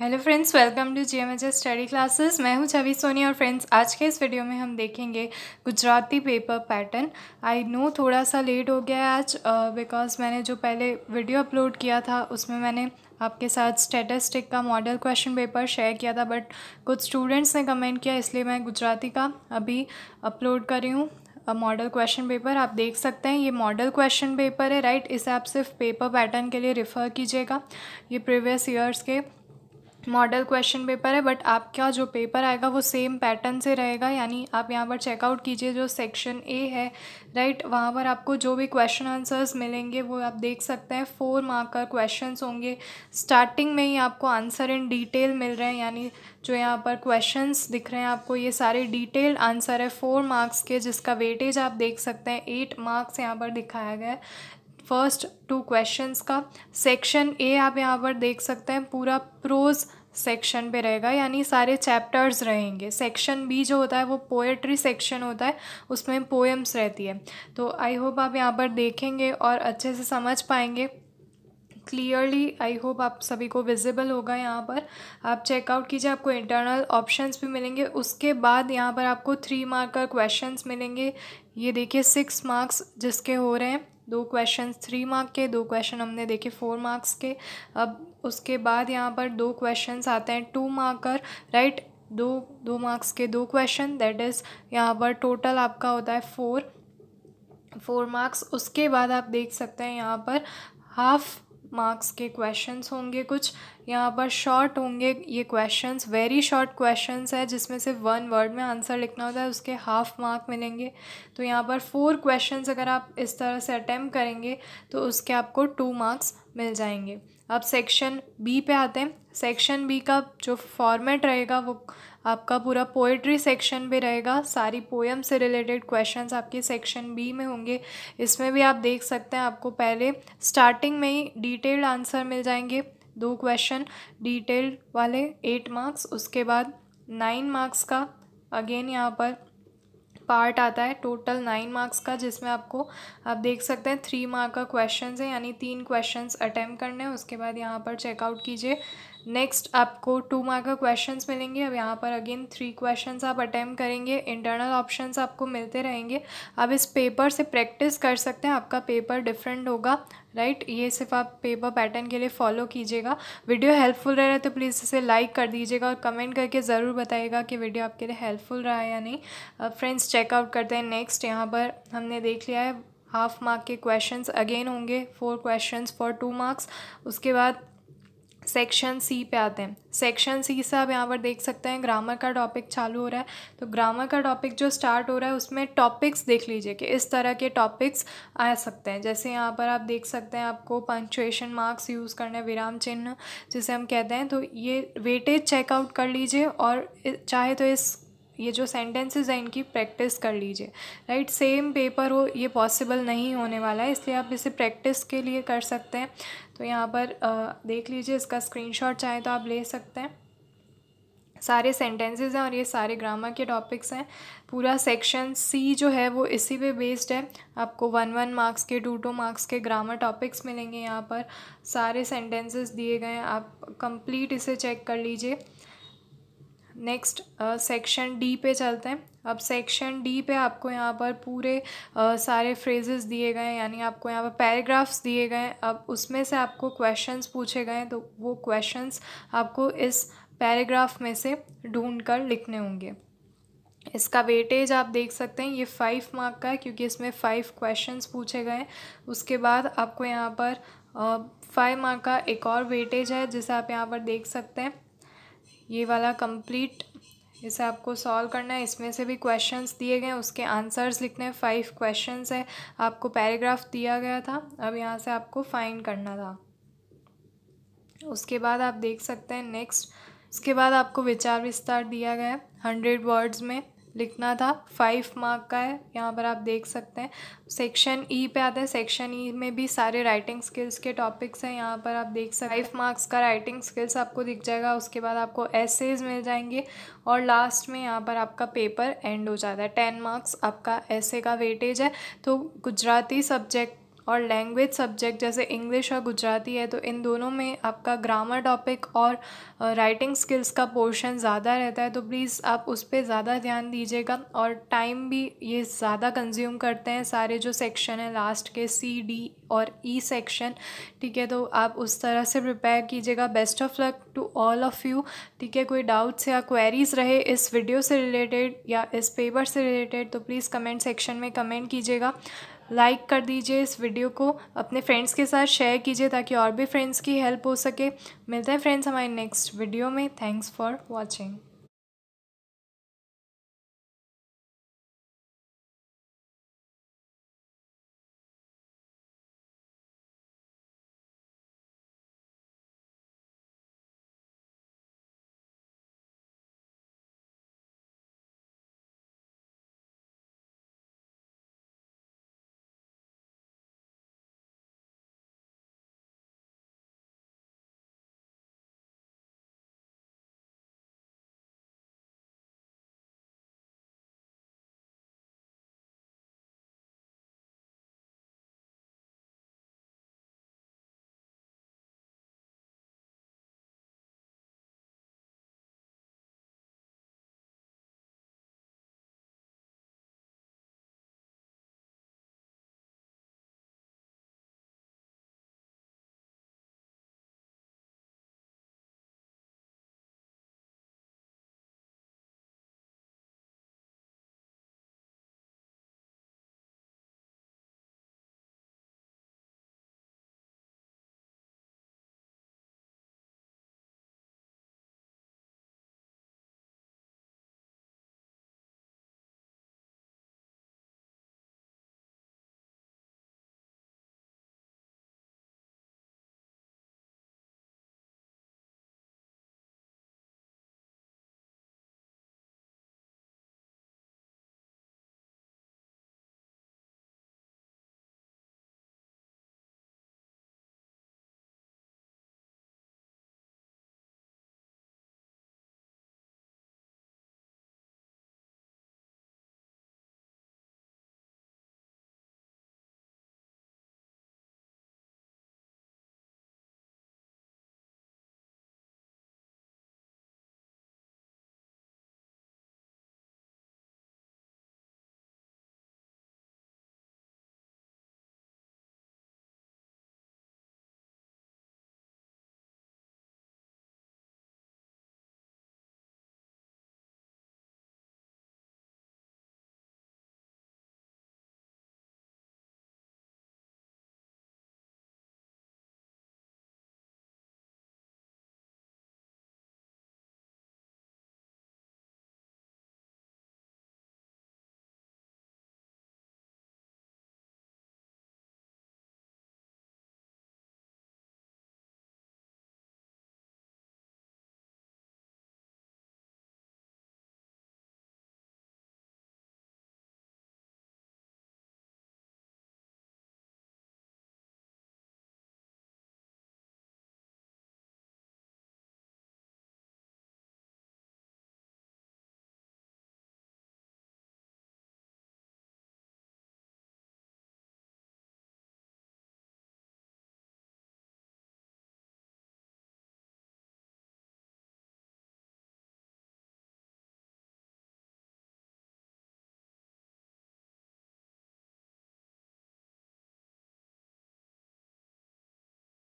Hello friends welcome to G M H S study classes मैं हूं छवि सोनी और friends आज के इस वीडियो में हम देखेंगे Gujarati paper pattern I know थोड़ा सा लेट हो गया है आज बिकॉज uh, मैंने जो पहले वीडियो अपलोड किया था उसमें मैंने आपके साथ स्टेटिस्टिक का मॉडल क्वेश्चन पेपर शेयर किया था बट कुछ स्टूडेंट्स ने कमेंट किया इसलिए मैं गुजराती का अभी अपलोड कर रही हूँ मॉडल क्वेश्चन पेपर आप देख सकते हैं ये मॉडल क्वेश्चन पेपर है राइट इसे आप सिर्फ पेपर पैटर्न के लिए रिफ़र कीजिएगा ये प्रीवियस ईयर्स के मॉडल क्वेश्चन पेपर है बट आपका जो पेपर आएगा वो सेम पैटर्न से रहेगा यानी आप यहाँ पर चेकआउट कीजिए जो सेक्शन ए है राइट वहाँ पर आपको जो भी क्वेश्चन आंसर्स मिलेंगे वो आप देख सकते हैं फोर मार्क का क्वेश्चन होंगे स्टार्टिंग में ही आपको आंसर इन डिटेल मिल रहे हैं यानी जो यहाँ पर क्वेश्चन दिख रहे हैं आपको ये सारे डिटेल्ड आंसर है फोर मार्क्स के जिसका वेटेज आप देख सकते हैं एट मार्क्स यहाँ पर दिखाया गया है फर्स्ट टू क्वेश्चंस का सेक्शन ए आप यहाँ पर देख सकते हैं पूरा प्रोज सेक्शन पे रहेगा यानी सारे चैप्टर्स रहेंगे सेक्शन बी जो होता है वो पोएट्री सेक्शन होता है उसमें पोएम्स रहती है तो आई होप आप यहाँ पर देखेंगे और अच्छे से समझ पाएंगे क्लियरली आई होप आप सभी को विजिबल होगा यहाँ पर आप चेकआउट कीजिए आपको इंटरनल ऑप्शंस भी मिलेंगे उसके बाद यहाँ पर आपको थ्री मार्क का क्वेश्चंस मिलेंगे ये देखिए सिक्स मार्क्स जिसके हो रहे हैं दो क्वेश्चन थ्री मार्क के दो क्वेश्चन हमने देखे फोर मार्क्स के अब उसके बाद यहाँ पर दो क्वेश्चन आते हैं टू मार्कर राइट दो दो मार्क्स के दो क्वेश्चन दैट इज़ यहाँ पर टोटल आपका होता है फोर फोर मार्क्स उसके बाद आप देख सकते हैं यहाँ पर हाफ मार्क्स के क्वेश्चंस होंगे कुछ यहाँ पर शॉर्ट होंगे ये क्वेश्चंस वेरी शॉर्ट क्वेश्चंस है जिसमें सिर्फ वन वर्ड में आंसर लिखना होता है उसके हाफ मार्क मिलेंगे तो यहाँ पर फोर क्वेश्चंस अगर आप इस तरह से अटैम्प्ट करेंगे तो उसके आपको टू मार्क्स मिल जाएंगे अब सेक्शन बी पे आते हैं सेक्शन बी का जो फॉर्मेट रहेगा वो आपका पूरा पोएट्री सेक्शन भी रहेगा सारी पोएम से रिलेटेड क्वेश्चंस आपके सेक्शन बी में होंगे इसमें भी आप देख सकते हैं आपको पहले स्टार्टिंग में ही डिटेल्ड आंसर मिल जाएंगे दो क्वेश्चन डिटेल्ड वाले एट मार्क्स उसके बाद नाइन मार्क्स का अगेन यहाँ पर पार्ट आता है टोटल नाइन मार्क्स का जिसमें आपको आप देख सकते हैं थ्री मार्क का क्वेश्चन है यानी तीन क्वेश्चन अटैम्प्ट करने हैं उसके बाद यहाँ पर चेकआउट कीजिए नेक्स्ट आपको टू मार्क का क्वेश्चंस मिलेंगे अब यहाँ पर अगेन थ्री क्वेश्चंस आप अटैम्प्ट करेंगे इंटरनल ऑप्शंस आपको मिलते रहेंगे आप इस पेपर से प्रैक्टिस कर सकते हैं आपका पेपर डिफरेंट होगा राइट right? ये सिर्फ आप पेपर पैटर्न के लिए फॉलो कीजिएगा वीडियो हेल्पफुल रह रहा है तो प्लीज़ इसे लाइक कर दीजिएगा और कमेंट करके ज़रूर बताइएगा कि वीडियो आपके लिए हेल्पफुल रहा है या नहीं फ्रेंड्स uh, चेकआउट करते हैं नेक्स्ट यहाँ पर हमने देख लिया है हाफ मार्क के क्वेश्चंस अगेन होंगे four questions for two marks उसके बाद सेक्शन सी पे आते हैं सेक्शन सी से आप यहाँ पर देख सकते हैं ग्रामर का टॉपिक चालू हो रहा है तो ग्रामर का टॉपिक जो स्टार्ट हो रहा है उसमें टॉपिक्स देख लीजिए कि इस तरह के टॉपिक्स आ सकते हैं जैसे यहाँ पर आप देख सकते हैं आपको पंक्चुएशन मार्क्स यूज़ करने विराम चिन्ह जिसे हम कहते हैं तो ये वेटेज चेकआउट कर लीजिए और चाहे तो इस ये जो सेंटेंसेस हैं इनकी प्रैक्टिस कर लीजिए राइट सेम पेपर हो ये पॉसिबल नहीं होने वाला है इसलिए आप इसे प्रैक्टिस के लिए कर सकते हैं तो यहाँ पर आ, देख लीजिए इसका स्क्रीनशॉट चाहे तो आप ले सकते हैं सारे सेंटेंसेस हैं और ये सारे ग्रामर के टॉपिक्स हैं पूरा सेक्शन सी जो है वो इसी पे बेस्ड है आपको वन वन मार्क्स के टू टू मार्क्स के ग्रामर टॉपिक्स मिलेंगे यहाँ पर सारे सेंटेंसेस दिए गए हैं आप कंप्लीट इसे चेक कर लीजिए नेक्स्ट सेक्शन डी पे चलते हैं अब सेक्शन डी पे आपको यहाँ पर पूरे uh, सारे फ्रेजेस दिए गए हैं यानी आपको यहाँ पर पैराग्राफ्स दिए गए हैं अब उसमें से आपको क्वेश्चंस पूछे गए हैं तो वो क्वेश्चंस आपको इस पैराग्राफ में से ढूंढ कर लिखने होंगे इसका वेटेज आप देख सकते हैं ये फाइव मार्क का है क्योंकि इसमें फाइव क्वेश्चन पूछे गए हैं उसके बाद आपको यहाँ पर फाइव uh, मार्क का एक और वेटेज है जिसे आप यहाँ पर देख सकते हैं ये वाला कंप्लीट इसे आपको सॉल्व करना है इसमें से भी क्वेश्चंस दिए गए हैं उसके आंसर्स लिखने हैं फाइव क्वेश्चंस है आपको पैराग्राफ दिया गया था अब यहाँ से आपको फाइंड करना था उसके बाद आप देख सकते हैं नेक्स्ट उसके बाद आपको विचार विस्तार दिया गया है हंड्रेड वर्ड्स में लिखना था फाइव मार्क का है यहाँ पर आप देख सकते हैं सेक्शन ई e पे आता है सेक्शन ई e में भी सारे राइटिंग स्किल्स के टॉपिक्स हैं यहाँ पर आप देख सकते फाइव मार्क्स का राइटिंग स्किल्स आपको दिख जाएगा उसके बाद आपको एसेज मिल जाएंगे और लास्ट में यहाँ पर आपका पेपर एंड हो जाता है टेन मार्क्स आपका ऐसे का वेटेज है तो गुजराती सब्जेक्ट और लैंग्वेज सब्जेक्ट जैसे इंग्लिश और गुजराती है तो इन दोनों में आपका ग्रामर टॉपिक और राइटिंग स्किल्स का पोर्शन ज़्यादा रहता है तो प्लीज़ आप उस पर ज़्यादा ध्यान दीजिएगा और टाइम भी ये ज़्यादा कंज्यूम करते हैं सारे जो सेक्शन है लास्ट के सी डी और ई e सेक्शन ठीक है तो आप उस तरह से प्रिपेयर कीजिएगा best of luck to all of you ठीक है कोई डाउट्स या क्वेरीज रहे इस वीडियो से रिलेटेड या इस पेपर से रिलेटेड तो प्लीज़ कमेंट सेक्शन में कमेंट कीजिएगा लाइक कर दीजिए इस वीडियो को अपने फ्रेंड्स के साथ शेयर कीजिए ताकि और भी फ्रेंड्स की हेल्प हो सके मिलते हैं फ्रेंड्स हमारे नेक्स्ट वीडियो में थैंक्स फॉर वॉचिंग